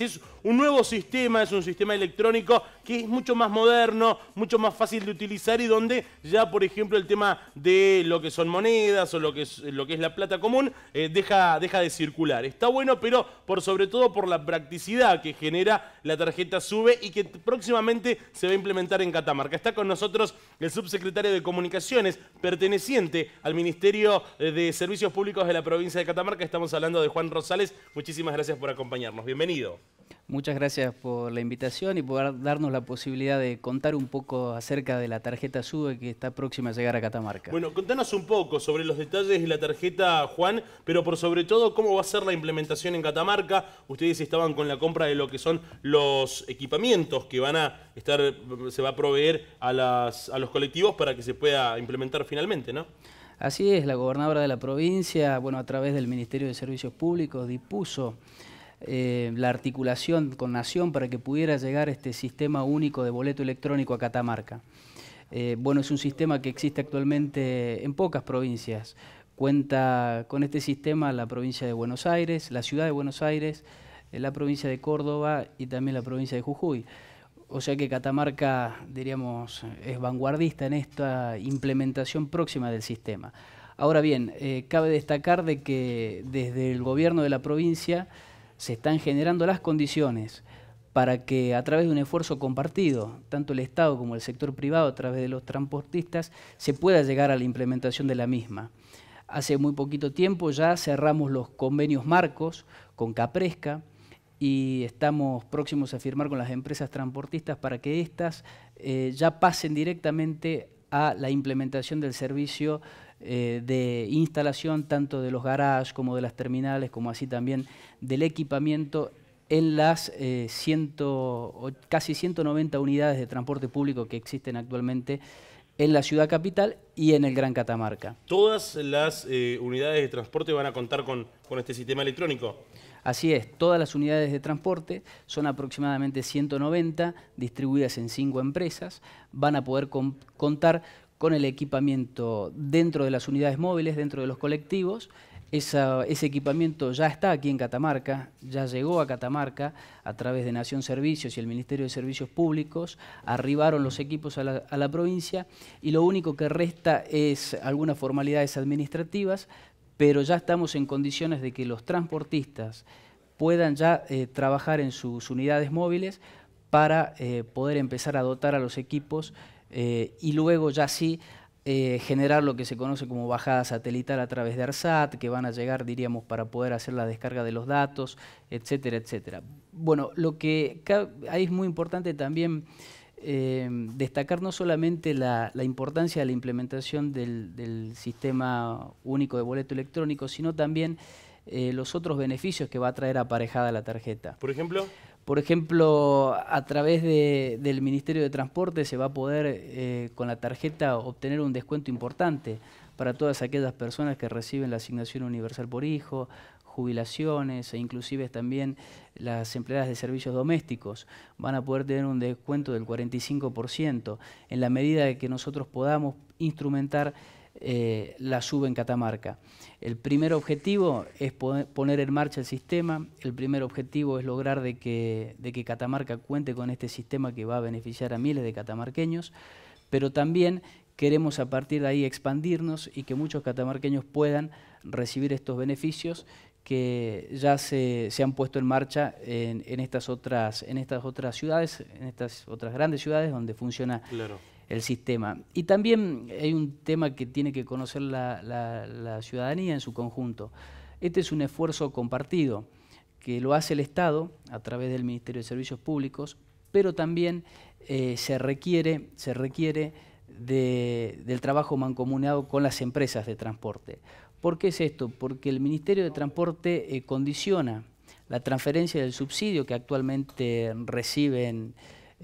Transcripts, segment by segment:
Es un nuevo sistema, es un sistema electrónico que es mucho más moderno, mucho más fácil de utilizar y donde ya, por ejemplo, el tema de lo que son monedas o lo que es, lo que es la plata común eh, deja, deja de circular. Está bueno, pero por sobre todo por la practicidad que genera la tarjeta SUBE y que próximamente se va a implementar en Catamarca. Está con nosotros el subsecretario de Comunicaciones, perteneciente al Ministerio eh, de Servicios Públicos de la provincia de Catamarca. Estamos hablando de Juan Rosales. Muchísimas gracias por acompañarnos. Bienvenido. Muchas gracias por la invitación y por darnos la posibilidad de contar un poco acerca de la tarjeta SUBE que está próxima a llegar a Catamarca. Bueno, contanos un poco sobre los detalles de la tarjeta, Juan, pero por sobre todo cómo va a ser la implementación en Catamarca. Ustedes estaban con la compra de lo que son los equipamientos que van a estar, se va a proveer a, a los colectivos para que se pueda implementar finalmente, ¿no? Así es, la gobernadora de la provincia, bueno, a través del Ministerio de Servicios Públicos dispuso eh, la articulación con Nación para que pudiera llegar este sistema único de boleto electrónico a Catamarca. Eh, bueno, es un sistema que existe actualmente en pocas provincias. Cuenta con este sistema la provincia de Buenos Aires, la ciudad de Buenos Aires, eh, la provincia de Córdoba y también la provincia de Jujuy. O sea que Catamarca, diríamos, es vanguardista en esta implementación próxima del sistema. Ahora bien, cabe destacar de que desde el gobierno de la provincia se están generando las condiciones para que a través de un esfuerzo compartido, tanto el Estado como el sector privado, a través de los transportistas, se pueda llegar a la implementación de la misma. Hace muy poquito tiempo ya cerramos los convenios marcos con Capresca y estamos próximos a firmar con las empresas transportistas para que éstas eh, ya pasen directamente a la implementación del servicio eh, de instalación tanto de los garages como de las terminales, como así también del equipamiento en las eh, ciento, casi 190 unidades de transporte público que existen actualmente en la ciudad capital y en el Gran Catamarca. ¿Todas las eh, unidades de transporte van a contar con, este sistema electrónico? Así es, todas las unidades de transporte son aproximadamente 190 distribuidas en cinco empresas, van a poder contar con el equipamiento dentro de las unidades móviles, dentro de los colectivos. ese equipamiento ya está aquí en Catamarca, ya llegó a Catamarca a través de Nación Servicios y el Ministerio de Servicios Públicos, arribaron los equipos a la, provincia y lo único que resta es algunas formalidades administrativas, pero ya estamos en condiciones de que los transportistas puedan ya eh, trabajar en sus unidades móviles para eh, poder empezar a dotar a los equipos eh, y luego ya sí eh, generar lo que se conoce como bajada satelital a través de ARSAT, que van a llegar, diríamos, para poder hacer la descarga de los datos, etcétera, etcétera. Bueno, lo que ahí es muy importante también eh, destacar no solamente la, importancia de la implementación del, sistema único de boleto electrónico, sino también los otros beneficios que va a traer aparejada la tarjeta. Por ejemplo. Por ejemplo, a través del Ministerio de Transporte se va a poder eh, con la tarjeta obtener un descuento importante para todas aquellas personas que reciben la asignación universal por hijo, jubilaciones e inclusive también las empleadas de servicios domésticos van a poder tener un descuento del 45% en la medida de que nosotros podamos instrumentar eh, la sube en Catamarca. El primer objetivo es poner en marcha el sistema, el primer objetivo es lograr de que, de que Catamarca cuente con este sistema que va a beneficiar a miles de catamarqueños, pero también queremos a partir de ahí expandirnos y que muchos catamarqueños puedan recibir estos beneficios que ya se, han puesto en marcha en, estas otras, en estas otras ciudades, en estas otras grandes ciudades donde funciona el sistema. Y también hay un tema que tiene que conocer la, ciudadanía en su conjunto. Este es un esfuerzo compartido que lo hace el Estado a través del Ministerio de Servicios Públicos, pero también eh, se requiere, se requiere del trabajo mancomunado con las empresas de transporte. ¿Por qué es esto? Porque el Ministerio de Transporte eh, condiciona la transferencia del subsidio que actualmente reciben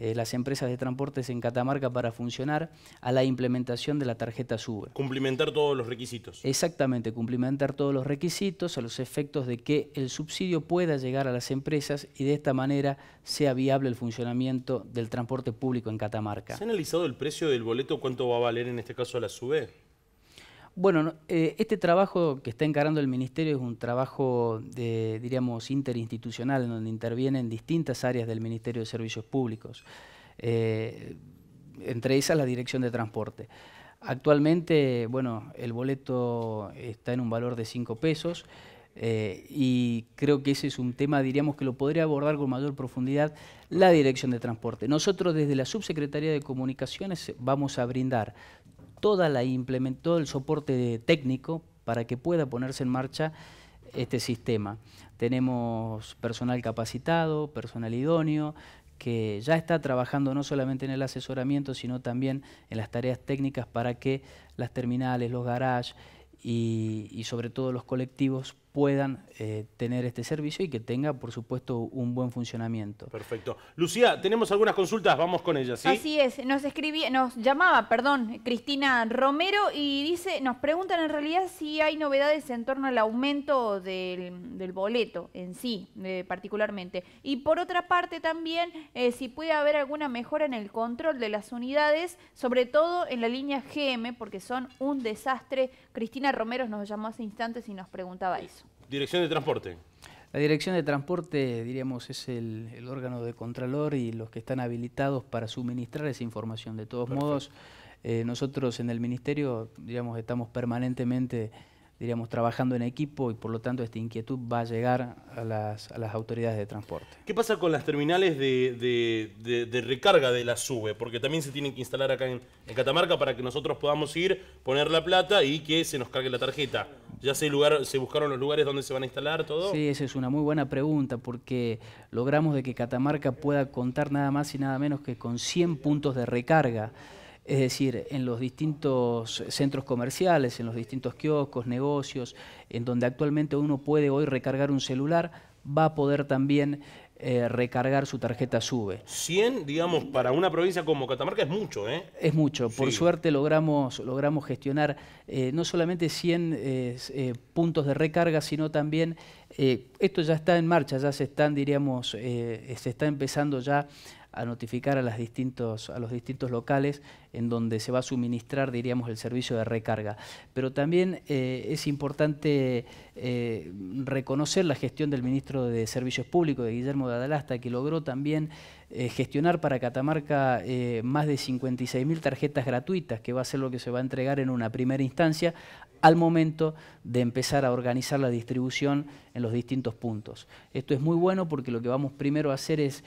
eh, las empresas de transportes en Catamarca para funcionar a la implementación de la tarjeta SUBE. Cumplimentar todos los requisitos. Exactamente, cumplimentar todos los requisitos a los efectos de que el subsidio pueda llegar a las empresas y de esta manera sea viable el funcionamiento del transporte público en Catamarca. ¿Se ha analizado el precio del boleto? ¿Cuánto va a valer en este caso la SUBE? Bueno, eh, este trabajo que está encarando el Ministerio es un trabajo, de, diríamos, interinstitucional, en donde intervienen distintas áreas del Ministerio de Servicios Públicos, eh, entre esas la Dirección de Transporte. Actualmente, bueno, el boleto está en un valor de 5 pesos eh, y creo que ese es un tema, diríamos, que lo podría abordar con mayor profundidad la Dirección de Transporte. Nosotros desde la Subsecretaría de Comunicaciones vamos a brindar toda la implementó el soporte técnico para que pueda ponerse en marcha este sistema. Tenemos personal capacitado, personal idóneo, que ya está trabajando no solamente en el asesoramiento, sino también en las tareas técnicas para que las terminales, los garages y, y sobre todo los colectivos puedan eh, tener este servicio y que tenga, por supuesto, un buen funcionamiento. Perfecto. Lucía, tenemos algunas consultas, vamos con ellas, ¿sí? Así es, nos escribía, nos llamaba, perdón, Cristina Romero y dice, nos preguntan en realidad si hay novedades en torno al aumento del, boleto en sí, eh, particularmente. Y por otra parte también, eh, si puede haber alguna mejora en el control de las unidades, sobre todo en la línea GM, porque son un desastre. Cristina Romero nos llamó hace instantes y nos preguntaba eso. Dirección de Transporte. La Dirección de Transporte, diríamos, es el, órgano de Contralor y los que están habilitados para suministrar esa información. De todos modos, eh, nosotros en el Ministerio, diríamos, estamos permanentemente diríamos, trabajando en equipo y por lo tanto esta inquietud va a llegar a las, autoridades de transporte. ¿Qué pasa con las terminales de, recarga de la SUBE? Porque también se tienen que instalar acá en Catamarca para que nosotros podamos ir, poner la plata y que se nos cargue la tarjeta. ¿Ya se, buscaron los lugares donde se van a instalar todo? Sí, esa es una muy buena pregunta porque logramos de que Catamarca pueda contar nada más y nada menos que con 100 puntos de recarga. Es decir, en los distintos centros comerciales, en los distintos kioscos, negocios, en donde actualmente uno puede hoy recargar un celular, va a poder también eh, recargar su tarjeta SUBE. 100, digamos, para una provincia como Catamarca es mucho, ¿eh? Es mucho. Por suerte logramos, logramos gestionar eh, no solamente 100 eh, puntos de recarga, sino también, esto ya está en marcha, ya se están, diríamos, se está empezando ya a notificar a, distintos, a los distintos locales en donde se va a suministrar, diríamos, el servicio de recarga. Pero también eh, es importante eh, reconocer la gestión del ministro de Servicios Públicos, de Guillermo de Adalasta, que logró también eh, gestionar para Catamarca más de 56.000 tarjetas gratuitas, que va a ser lo que se va a entregar en una primera instancia, al momento de empezar a organizar la distribución en los distintos puntos. Esto es muy bueno porque lo que vamos primero a hacer es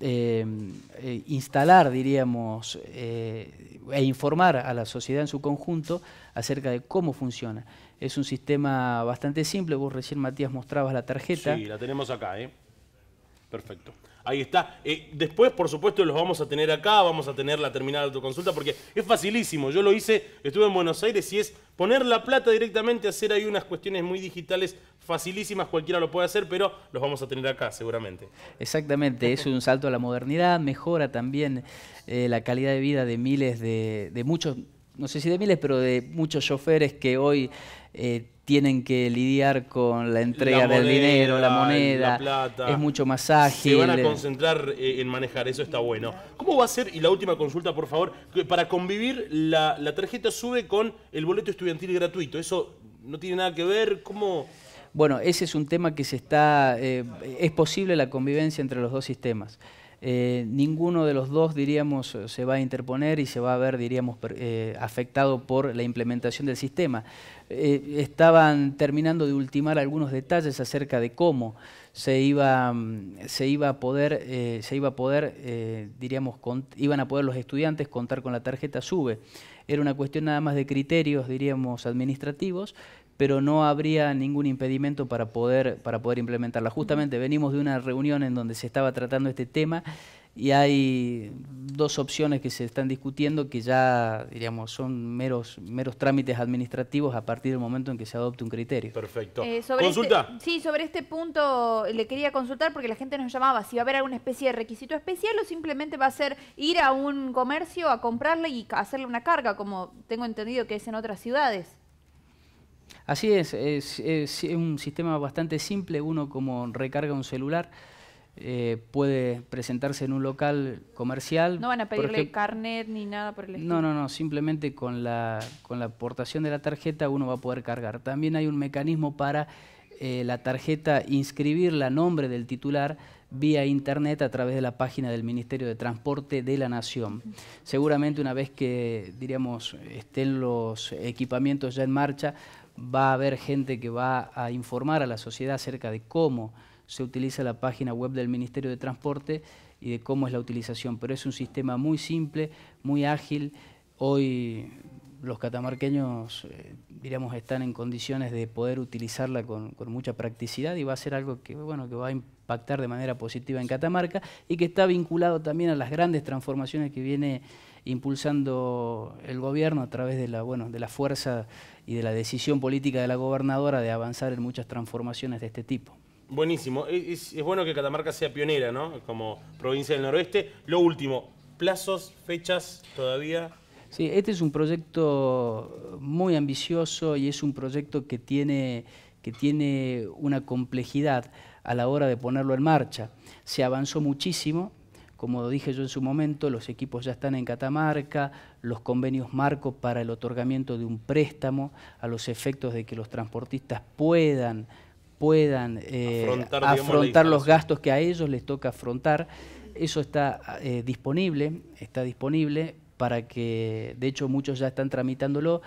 Em, eh, instalar, diríamos, eh, e informar a la sociedad en su conjunto acerca de cómo funciona. Es un sistema bastante simple, vos recién Matías mostrabas la tarjeta. Sí, la tenemos acá, ¿eh? Perfecto. Ahí está. Eh, después, por supuesto, los vamos a tener acá, vamos a tener la terminal de autoconsulta, porque es facilísimo. Yo lo hice, estuve en Buenos Aires y es poner la plata directamente, hacer ahí unas cuestiones muy digitales, facilísimas, cualquiera lo puede hacer, pero los vamos a tener acá seguramente. Exactamente, es un salto a la modernidad, mejora también eh, la calidad de vida de miles de, muchos, no sé si de miles, pero de muchos choferes que hoy... Eh, tienen que lidiar con la entrega del dinero, la moneda, la es mucho más ágil. Se van a concentrar eh, en manejar, eso está bueno. ¿Cómo va a ser, y la última consulta por favor, para convivir la, tarjeta sube con el boleto estudiantil gratuito? ¿Eso no tiene nada que ver? ¿Cómo...? Bueno, ese es un tema que se está... Eh, es posible la convivencia entre los dos sistemas. Eh, ninguno de los dos, diríamos, eh, se va a interponer y se va a ver, diríamos, eh, afectado por la implementación del sistema. estaban terminando de ultimar algunos detalles acerca de cómo se iba, a mm, poder, se iba a poder diríamos, iban a poder los estudiantes contar con la tarjeta SUBE. Era una cuestión nada más de criterios, diríamos, administrativos, pero no habría ningún impedimento para poder, para poder implementarla. Justamente venimos de una reunión en donde se estaba tratando este tema y hay dos opciones que se están discutiendo que ya diríamos son meros meros trámites administrativos a partir del momento en que se adopte un criterio. Perfecto. Eh, este Consulta. sí, sobre este punto le quería consultar porque la gente nos llamaba si va a haber alguna especie de requisito especial o simplemente va a ser ir a un comercio a comprarle y hacerle una carga, como tengo entendido que es en otras ciudades. Así es, es, un sistema bastante simple. Uno como recarga un celular eh, puede presentarse en un local comercial. No van a pedirle carnet ni nada por el No, no, no. Simplemente con la, con la aportación de la tarjeta uno va a poder cargar. También hay un mecanismo para eh, la tarjeta inscribir la nombre del titular vía internet a través de la página del Ministerio de Transporte de la Nación. Seguramente una vez que, diríamos, estén los equipamientos ya en marcha, va a haber gente que va a informar a la sociedad acerca de cómo se utiliza la página web del Ministerio de Transporte y de cómo es la utilización. Pero es un sistema muy simple, muy ágil. Hoy los catamarqueños, eh, diríamos, están en condiciones de poder utilizarla con, mucha practicidad y va a ser algo que, bueno, que va a impactar de manera positiva en Catamarca y que está vinculado también a las grandes transformaciones que viene impulsando el gobierno a través de la, bueno, de la fuerza y de la decisión política de la gobernadora de avanzar en muchas transformaciones de este tipo. Buenísimo. Es, es, bueno que Catamarca sea pionera, ¿no? Como provincia del noroeste. Lo último, plazos, fechas todavía. Sí, este es un proyecto muy ambicioso y es un proyecto que tiene, que tiene una complejidad a la hora de ponerlo en marcha. Se avanzó muchísimo, como dije yo en su momento, los equipos ya están en Catamarca, los convenios marco para el otorgamiento de un préstamo a los efectos de que los transportistas puedan, puedan eh, afrontar, los gastos que a ellos les toca afrontar. Eso está eh, disponible, está disponible para que, de hecho muchos ya están tramitándolo,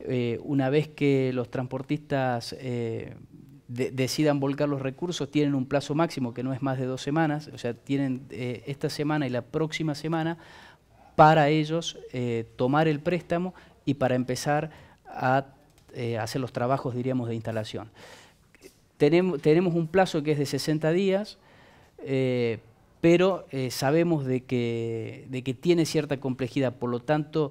eh, una vez que los transportistas eh, decidan volcar los recursos, tienen un plazo máximo que no es más de dos semanas, o sea, tienen eh, esta semana y la próxima semana para ellos tomar el préstamo y para empezar a hacer los trabajos, diríamos, de instalación. Tenemos, tenemos un plazo que es de 60 días, pero eh, sabemos de que, tiene cierta complejidad, por lo tanto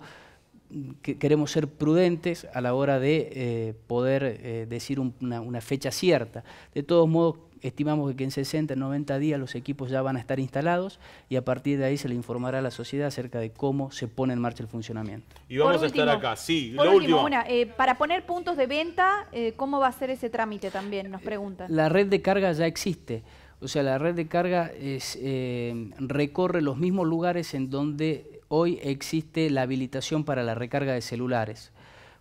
queremos ser prudentes a la hora de eh, poder eh, decir una, fecha cierta. De todos modos, estimamos que en 60, 90 días los equipos ya van a estar instalados y a partir de ahí se le informará a la sociedad acerca de cómo se pone en marcha el funcionamiento. Y vamos a estar acá, sí, para poner puntos de venta, ¿cómo va a ser ese trámite también? Nos preguntan. La red de carga ya existe. O sea, la red de carga es, eh, recorre los mismos lugares en donde hoy existe la habilitación para la recarga de celulares.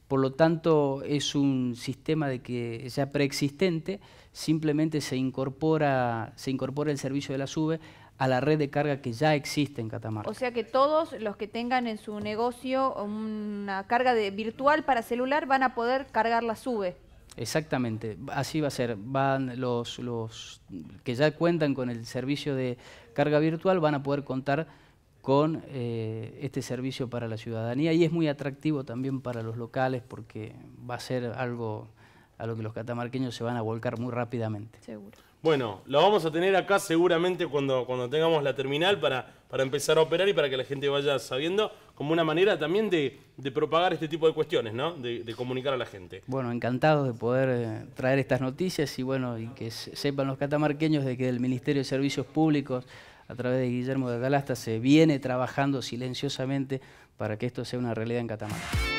Por lo tanto, es un sistema de que ya preexistente, simplemente se incorpora, se incorpora el servicio de la SUBE a la red de carga que ya existe en Catamarca. O sea que todos los que tengan en su negocio una carga de, virtual para celular van a poder cargar la SUBE. Exactamente, así va a ser. Van los, los que ya cuentan con el servicio de carga virtual van a poder contar con eh, este servicio para la ciudadanía y es muy atractivo también para los locales porque va a ser algo a lo que los catamarqueños se van a volcar muy rápidamente. Seguro. Bueno, lo vamos a tener acá seguramente cuando, tengamos la terminal para, empezar a operar y para que la gente vaya sabiendo, como una manera también de, propagar este tipo de cuestiones, ¿no? De, comunicar a la gente. Bueno, encantado de poder eh, traer estas noticias y bueno, y que sepan los catamarqueños de que el Ministerio de Servicios Públicos, a través de Guillermo de Galasta, se viene trabajando silenciosamente para que esto sea una realidad en Catamarca.